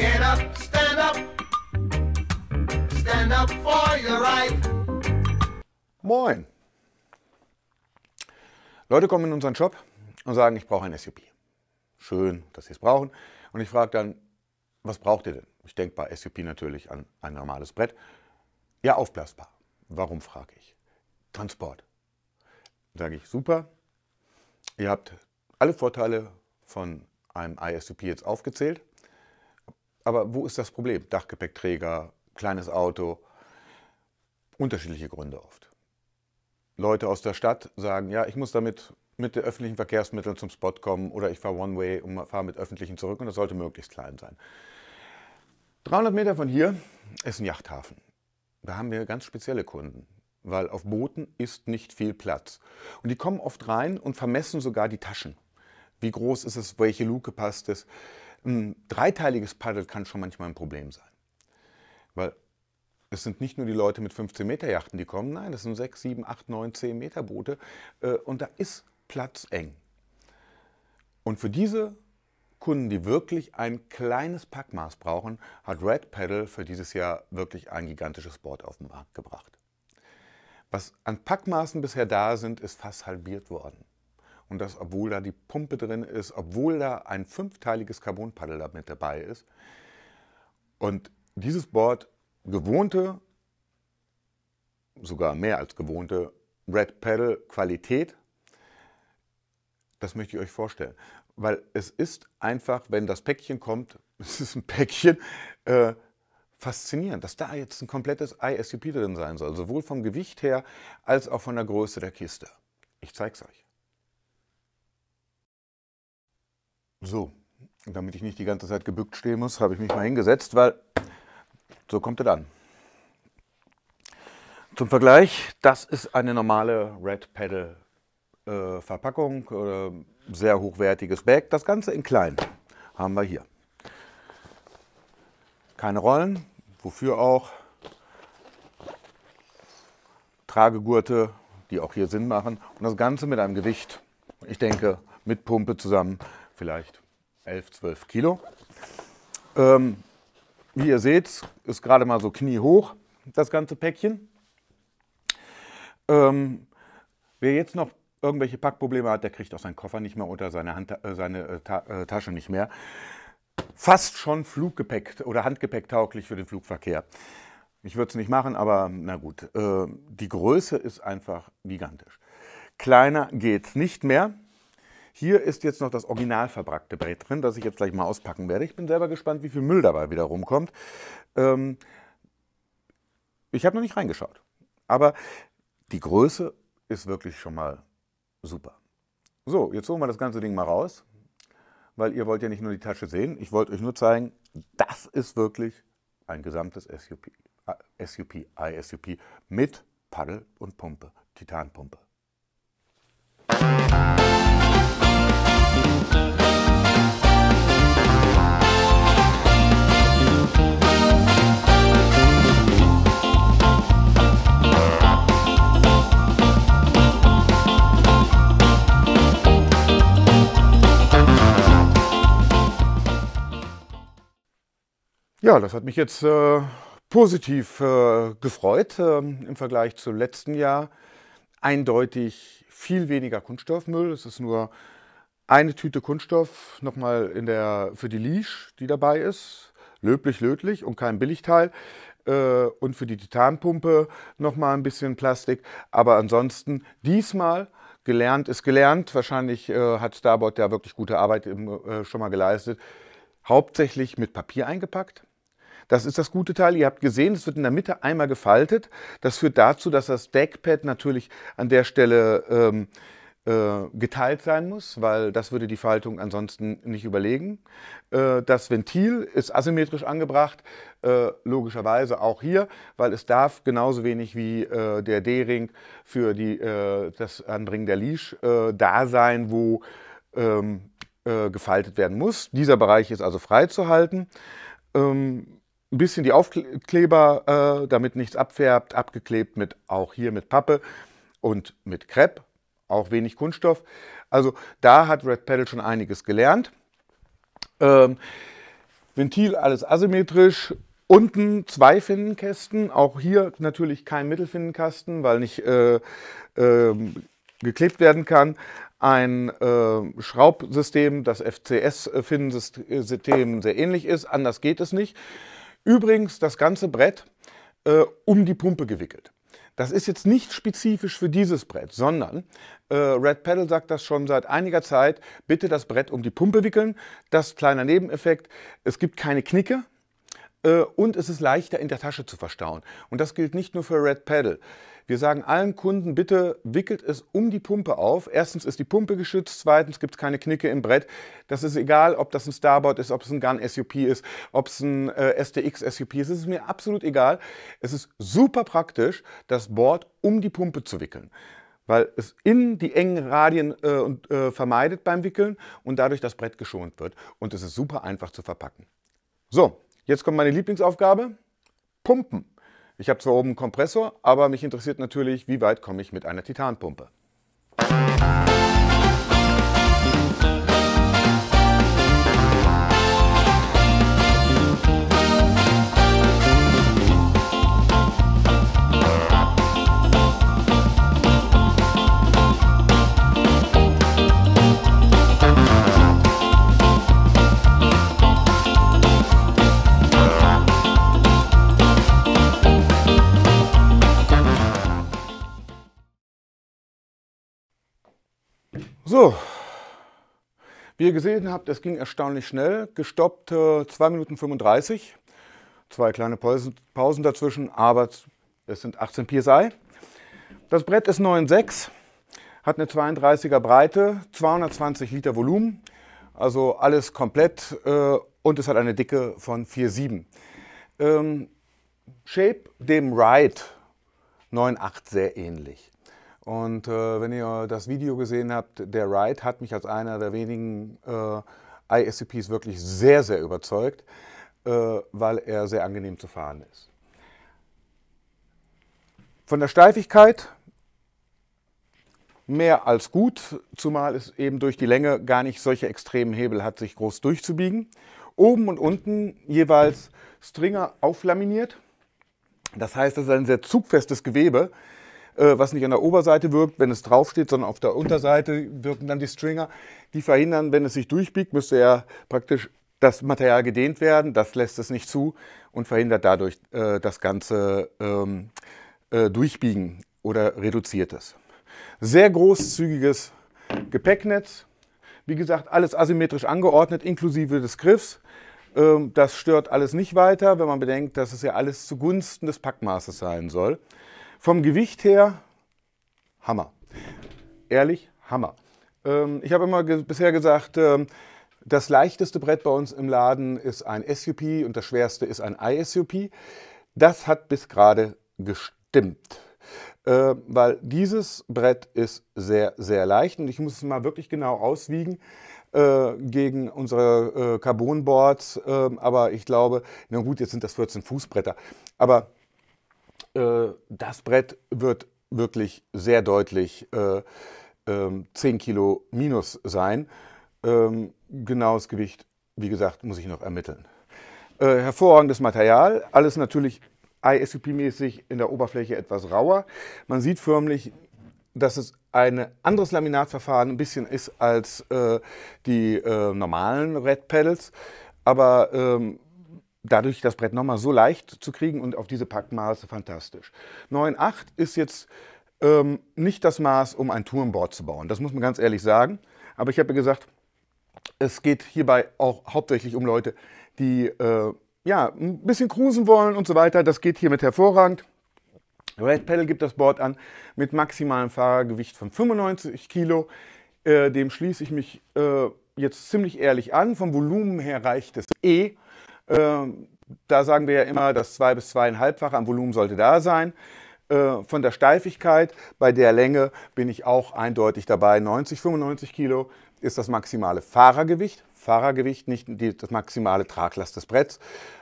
Get up, stand up. Stand up for your right. Moin. Leute kommen in unseren Shop und sagen, ich brauche ein SUP. Schön, dass sie es brauchen. Und ich frage dann, was braucht ihr denn? Ich denke bei SUP natürlich an ein normales Brett. Ja, aufblasbar. Warum frage ich? Transport. Sage ich, super. Ihr habt alle Vorteile von einem ISUP jetzt aufgezählt. Aber wo ist das Problem? Dachgepäckträger, kleines Auto, unterschiedliche Gründe oft. Leute aus der Stadt sagen, ja, ich muss damit mit den öffentlichen Verkehrsmitteln zum Spot kommen oder ich fahre One-Way und fahre mit öffentlichen zurück und das sollte möglichst klein sein. 300 Meter von hier ist ein Yachthafen. Da haben wir ganz spezielle Kunden, weil auf Booten ist nicht viel Platz. Und die kommen oft rein und vermessen sogar die Taschen. Wie groß ist es, welche Luke passt es. Ein dreiteiliges Paddel kann schon manchmal ein Problem sein. Weil es sind nicht nur die Leute mit 15 Meter Yachten, die kommen, nein, das sind 6, 7, 8, 9, 10 Meter Boote äh, und da ist Platz eng. Und für diese Kunden, die wirklich ein kleines Packmaß brauchen, hat Red Paddle für dieses Jahr wirklich ein gigantisches Board auf den Markt gebracht. Was an Packmaßen bisher da sind, ist fast halbiert worden. Und das, obwohl da die Pumpe drin ist, obwohl da ein fünfteiliges Carbonpaddel damit dabei ist. Und dieses Board gewohnte, sogar mehr als gewohnte Red Pedal Qualität, das möchte ich euch vorstellen. Weil es ist einfach, wenn das Päckchen kommt, es ist ein Päckchen, äh, faszinierend, dass da jetzt ein komplettes ISUP drin sein soll, sowohl vom Gewicht her als auch von der Größe der Kiste. Ich zeig's euch. So, damit ich nicht die ganze Zeit gebückt stehen muss, habe ich mich mal hingesetzt, weil so kommt es an. Zum Vergleich, das ist eine normale Red Pedal äh, Verpackung oder äh, sehr hochwertiges Bag. Das Ganze in klein haben wir hier. Keine Rollen, wofür auch Tragegurte, die auch hier Sinn machen. Und das Ganze mit einem Gewicht, ich denke, mit Pumpe zusammen vielleicht 11, 12 Kilo. Ähm, wie ihr seht, ist gerade mal so kniehoch das ganze Päckchen. Ähm, wer jetzt noch irgendwelche Packprobleme hat, der kriegt auch seinen Koffer nicht mehr oder seine, Hand, äh, seine äh, Ta äh, Tasche nicht mehr. Fast schon Fluggepäck oder Handgepäck tauglich für den Flugverkehr. Ich würde es nicht machen, aber na gut. Äh, die Größe ist einfach gigantisch. Kleiner geht nicht mehr. Hier ist jetzt noch das original verbrackte Brett drin, das ich jetzt gleich mal auspacken werde. Ich bin selber gespannt, wie viel Müll dabei wieder rumkommt. Ähm, ich habe noch nicht reingeschaut, aber die Größe ist wirklich schon mal super. So, jetzt holen wir das ganze Ding mal raus, weil ihr wollt ja nicht nur die Tasche sehen. Ich wollte euch nur zeigen, das ist wirklich ein gesamtes SUP, äh, SUP, ISUP mit Paddel und Pumpe, Titanpumpe. Ja, das hat mich jetzt äh, positiv äh, gefreut äh, im Vergleich zum letzten Jahr. Eindeutig viel weniger Kunststoffmüll. Es ist nur eine Tüte Kunststoff nochmal in der, für die Leash, die dabei ist. Löblich, löblich und kein Billigteil. Äh, und für die Titanpumpe nochmal ein bisschen Plastik. Aber ansonsten diesmal gelernt ist gelernt. Wahrscheinlich äh, hat Starbot da wirklich gute Arbeit im, äh, schon mal geleistet. Hauptsächlich mit Papier eingepackt das ist das gute Teil. Ihr habt gesehen, es wird in der Mitte einmal gefaltet. Das führt dazu, dass das Deckpad natürlich an der Stelle ähm, äh, geteilt sein muss, weil das würde die Faltung ansonsten nicht überlegen. Äh, das Ventil ist asymmetrisch angebracht, äh, logischerweise auch hier, weil es darf genauso wenig wie äh, der D-Ring für die, äh, das Anbringen der Leash äh, da sein, wo ähm, gefaltet werden muss. Dieser Bereich ist also frei zu halten. Ähm, ein bisschen die Aufkleber, äh, damit nichts abfärbt, abgeklebt mit auch hier mit Pappe und mit Krepp, auch wenig Kunststoff. Also da hat Red Pedal schon einiges gelernt. Ähm, Ventil alles asymmetrisch. Unten zwei Finnenkästen, auch hier natürlich kein Mittelfinnenkasten, weil nicht äh, äh, geklebt werden kann. Ein äh, Schraubsystem, das FCS-Finnensystem sehr ähnlich ist, anders geht es nicht. Übrigens das ganze Brett äh, um die Pumpe gewickelt. Das ist jetzt nicht spezifisch für dieses Brett, sondern äh, Red Pedal sagt das schon seit einiger Zeit, bitte das Brett um die Pumpe wickeln. Das kleiner Nebeneffekt, es gibt keine Knicke, äh, und es ist leichter in der Tasche zu verstauen. Und das gilt nicht nur für Red Pedal. Wir sagen allen Kunden, bitte wickelt es um die Pumpe auf. Erstens ist die Pumpe geschützt, zweitens gibt es keine Knicke im Brett. Das ist egal, ob das ein Starboard ist, ob es ein Gun SUP ist, ob es ein äh, STX SUP ist. Es ist mir absolut egal. Es ist super praktisch, das Board um die Pumpe zu wickeln weil es innen die engen Radien äh, und, äh, vermeidet beim Wickeln und dadurch das Brett geschont wird. Und es ist super einfach zu verpacken. So, Jetzt kommt meine Lieblingsaufgabe, Pumpen. Ich habe zwar oben einen Kompressor, aber mich interessiert natürlich, wie weit komme ich mit einer Titanpumpe. So, wie ihr gesehen habt, es ging erstaunlich schnell. Gestoppt äh, 2 Minuten 35. Zwei kleine Pausen, Pausen dazwischen, aber es sind 18 PSI. Das Brett ist 9,6, hat eine 32er Breite, 220 Liter Volumen, also alles komplett äh, und es hat eine Dicke von 4,7. Ähm, Shape dem Ride 9,8 sehr ähnlich. Und äh, wenn ihr das Video gesehen habt, der Ride hat mich als einer der wenigen äh, ISCPs wirklich sehr, sehr überzeugt, äh, weil er sehr angenehm zu fahren ist. Von der Steifigkeit mehr als gut, zumal es eben durch die Länge gar nicht solche extremen Hebel hat, sich groß durchzubiegen. Oben und unten jeweils Stringer auflaminiert. Das heißt, es ist ein sehr zugfestes Gewebe. Äh, was nicht an der Oberseite wirkt, wenn es draufsteht, sondern auf der Unterseite wirken dann die Stringer. Die verhindern, wenn es sich durchbiegt, müsste ja praktisch das Material gedehnt werden. Das lässt es nicht zu und verhindert dadurch äh, das ganze ähm, äh, Durchbiegen oder reduziert es. Sehr großzügiges Gepäcknetz. Wie gesagt, alles asymmetrisch angeordnet, inklusive des Griffs. Ähm, das stört alles nicht weiter, wenn man bedenkt, dass es ja alles zugunsten des Packmaßes sein soll. Vom Gewicht her, Hammer. Ehrlich, Hammer. Ähm, ich habe immer ge bisher gesagt, ähm, das leichteste Brett bei uns im Laden ist ein SUP und das schwerste ist ein ISUP. Das hat bis gerade gestimmt. Äh, weil dieses Brett ist sehr, sehr leicht und ich muss es mal wirklich genau auswiegen äh, gegen unsere äh, Carbonboards. Ähm, aber ich glaube, na gut, jetzt sind das 14 Fußbretter. Aber äh, das Brett wird wirklich sehr deutlich äh, äh, 10 Kilo minus sein. Ähm, genaues Gewicht, wie gesagt, muss ich noch ermitteln. Äh, hervorragendes Material, alles natürlich isup mäßig in der Oberfläche etwas rauer. Man sieht förmlich, dass es ein anderes Laminatverfahren ein bisschen ist als äh, die äh, normalen Red Pedals. Aber ähm, dadurch das Brett nochmal so leicht zu kriegen und auf diese Packmaße fantastisch. 9,8 ist jetzt ähm, nicht das Maß, um ein Turmboard zu bauen. Das muss man ganz ehrlich sagen. Aber ich habe ja gesagt, es geht hierbei auch hauptsächlich um Leute, die äh, ja, ein bisschen cruisen wollen und so weiter. Das geht hiermit hervorragend. Red Pedal gibt das Board an mit maximalem Fahrergewicht von 95 Kilo. Äh, dem schließe ich mich äh, jetzt ziemlich ehrlich an. Vom Volumen her reicht es eh ähm, da sagen wir ja immer, das zwei bis zweieinhalbfache am Volumen sollte da sein. Äh, von der Steifigkeit, bei der Länge bin ich auch eindeutig dabei. 90, 95 Kilo ist das maximale Fahrergewicht. Fahrergewicht, nicht die, das maximale Traglast des Bretts.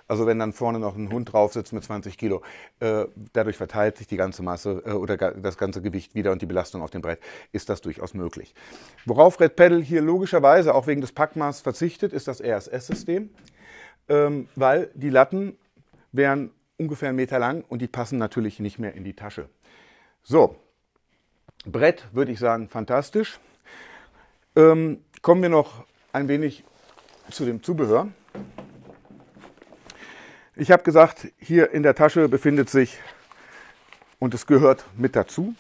Also wenn dann vorne noch ein Hund drauf sitzt mit 20 Kilo, äh, dadurch verteilt sich die ganze Masse äh, oder das ganze Gewicht wieder und die Belastung auf dem Brett, ist das durchaus möglich. Worauf Red Pedal hier logischerweise auch wegen des Packmaß verzichtet, ist das RSS-System ähm, weil die Latten wären ungefähr einen Meter lang und die passen natürlich nicht mehr in die Tasche. So, Brett würde ich sagen, fantastisch. Ähm, kommen wir noch ein wenig zu dem Zubehör. Ich habe gesagt, hier in der Tasche befindet sich, und es gehört mit dazu,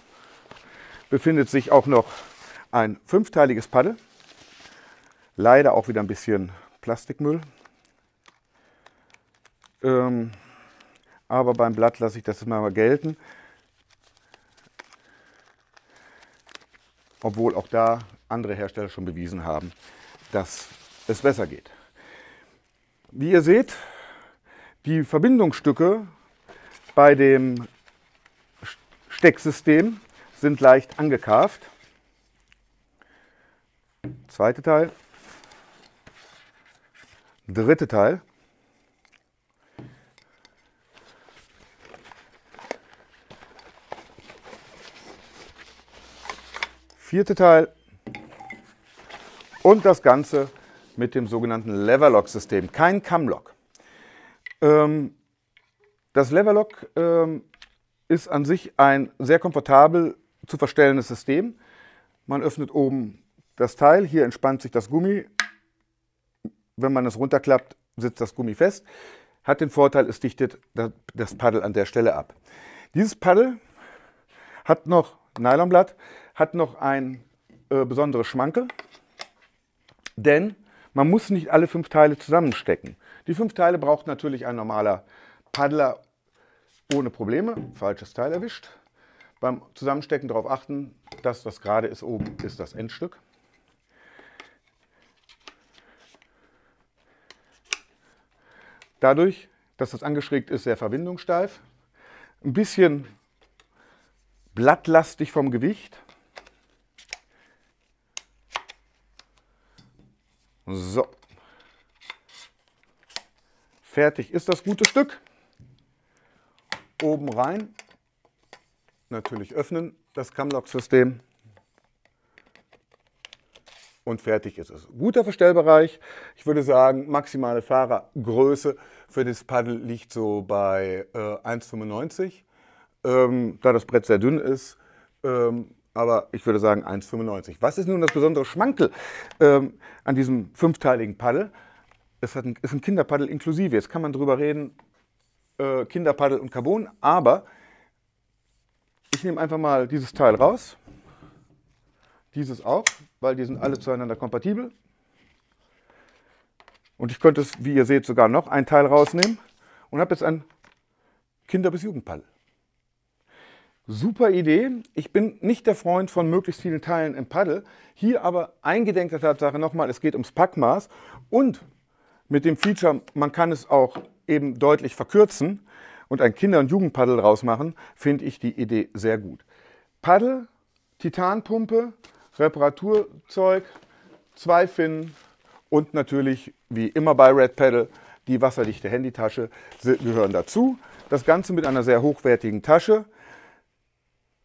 befindet sich auch noch ein fünfteiliges Paddel. Leider auch wieder ein bisschen Plastikmüll. Ähm, aber beim Blatt lasse ich das immer mal gelten. Obwohl auch da andere Hersteller schon bewiesen haben, dass es besser geht. Wie ihr seht, die Verbindungsstücke bei dem Stecksystem sind leicht angekarft. Zweite Teil. Dritte Teil. vierte Teil. Und das Ganze mit dem sogenannten Leverlock-System, kein Camlock. Ähm, das Leverlock ähm, ist an sich ein sehr komfortabel zu verstellendes System. Man öffnet oben das Teil, hier entspannt sich das Gummi. Wenn man es runterklappt, sitzt das Gummi fest. Hat den Vorteil, es dichtet das Paddel an der Stelle ab. Dieses Paddel hat noch Nylonblatt hat noch ein äh, besonderes Schmankel, denn man muss nicht alle fünf Teile zusammenstecken. Die fünf Teile braucht natürlich ein normaler Paddler ohne Probleme. Falsches Teil erwischt. Beim Zusammenstecken darauf achten, dass das gerade ist oben, ist das Endstück. Dadurch, dass das angeschrägt ist, sehr verwindungssteif. Ein bisschen blattlastig vom Gewicht. So. Fertig ist das gute Stück. Oben rein. Natürlich öffnen, das Camlock-System. Und fertig ist es. Guter Verstellbereich. Ich würde sagen, maximale Fahrergröße für das Paddel liegt so bei äh, 1,95. Ähm, da das Brett sehr dünn ist, ähm, aber ich würde sagen 1,95. Was ist nun das besondere Schmankel ähm, an diesem fünfteiligen Paddel? Es ein, ist ein Kinderpaddel inklusive. Jetzt kann man drüber reden, äh, Kinderpaddel und Carbon, aber ich nehme einfach mal dieses Teil raus, dieses auch, weil die sind alle zueinander kompatibel. Und ich könnte es, wie ihr seht, sogar noch ein Teil rausnehmen und habe jetzt ein Kinder- bis Jugendpaddel. Super Idee. Ich bin nicht der Freund von möglichst vielen Teilen im Paddel. Hier aber eingedenk der Tatsache nochmal, es geht ums Packmaß und mit dem Feature, man kann es auch eben deutlich verkürzen und ein Kinder- und Jugendpaddel draus machen, finde ich die Idee sehr gut. Paddel, Titanpumpe, Reparaturzeug, zwei Finnen und natürlich, wie immer bei Red Paddle, die wasserdichte Handytasche gehören dazu. Das Ganze mit einer sehr hochwertigen Tasche.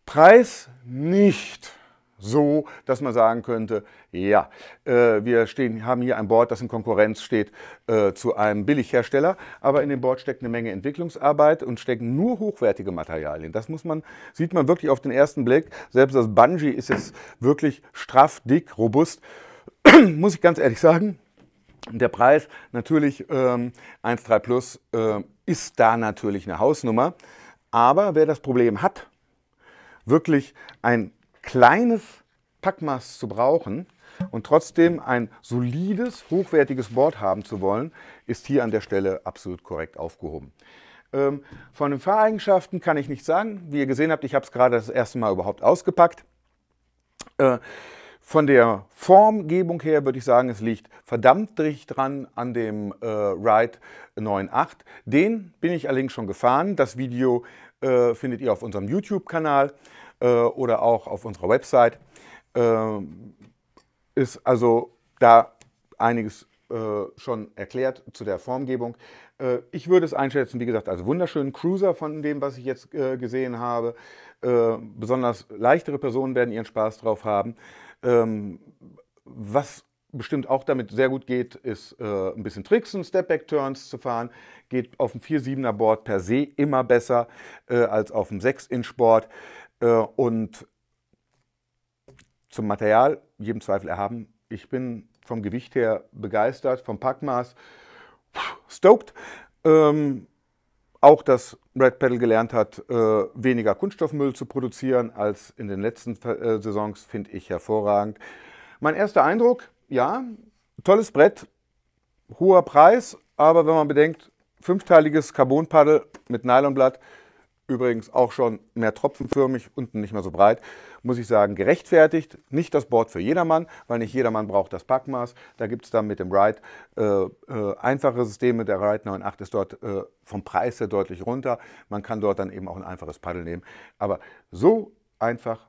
Preis nicht so, dass man sagen könnte, ja, äh, wir stehen, haben hier ein Board, das in Konkurrenz steht äh, zu einem Billighersteller, aber in dem Board steckt eine Menge Entwicklungsarbeit und stecken nur hochwertige Materialien. Das muss man, sieht man wirklich auf den ersten Blick. Selbst das Bungee ist jetzt wirklich straff, dick, robust. muss ich ganz ehrlich sagen, der Preis natürlich ähm, 1,3 Plus äh, ist da natürlich eine Hausnummer. Aber wer das Problem hat, wirklich ein kleines Packmaß zu brauchen und trotzdem ein solides, hochwertiges Board haben zu wollen, ist hier an der Stelle absolut korrekt aufgehoben. Ähm, von den Fahreigenschaften kann ich nichts sagen. Wie ihr gesehen habt, ich habe es gerade das erste Mal überhaupt ausgepackt. Äh, von der Formgebung her würde ich sagen, es liegt verdammt dicht dran an dem äh, Ride 9.8. Den bin ich allerdings schon gefahren. Das Video äh, findet ihr auf unserem YouTube-Kanal äh, oder auch auf unserer Website. Ähm, ist also da einiges äh, schon erklärt zu der Formgebung. ich würde es einschätzen, wie gesagt, als wunderschönen Cruiser von dem, was ich jetzt gesehen habe. besonders leichtere Personen werden ihren Spaß drauf haben. Ähm, was bestimmt auch damit sehr gut geht, ist äh, ein bisschen tricksen, Stepback-Turns zu fahren. Geht auf dem 4-7er Board per se immer besser äh, als auf dem 6-Inch-Board. Äh, und zum Material, jedem Zweifel erhaben. Ich bin vom Gewicht her begeistert, vom Packmaß stoked. Ähm, auch, dass Red Pedal gelernt hat, äh, weniger Kunststoffmüll zu produzieren als in den letzten äh, Saisons, finde ich hervorragend. Mein erster Eindruck, ja, tolles Brett, hoher Preis, aber wenn man bedenkt, fünfteiliges Carbonpaddel mit Nylonblatt, übrigens auch schon mehr tropfenförmig, unten nicht mehr so breit, muss ich sagen, gerechtfertigt. Nicht das Board für jedermann, weil nicht jedermann braucht das Packmaß. Da gibt es dann mit dem Ride äh, äh, einfache Systeme. Der Ride 9.8 ist dort äh, vom Preis her deutlich runter. Man kann dort dann eben auch ein einfaches Paddel nehmen. Aber so einfach,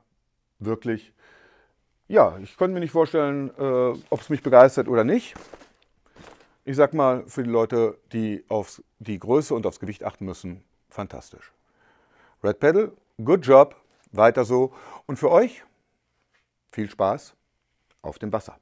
wirklich ja, ich konnte mir nicht vorstellen, äh, ob es mich begeistert oder nicht. Ich sag mal, für die Leute, die auf die Größe und aufs Gewicht achten müssen, fantastisch. Red Pedal, good job, weiter so. Und für euch viel Spaß auf dem Wasser.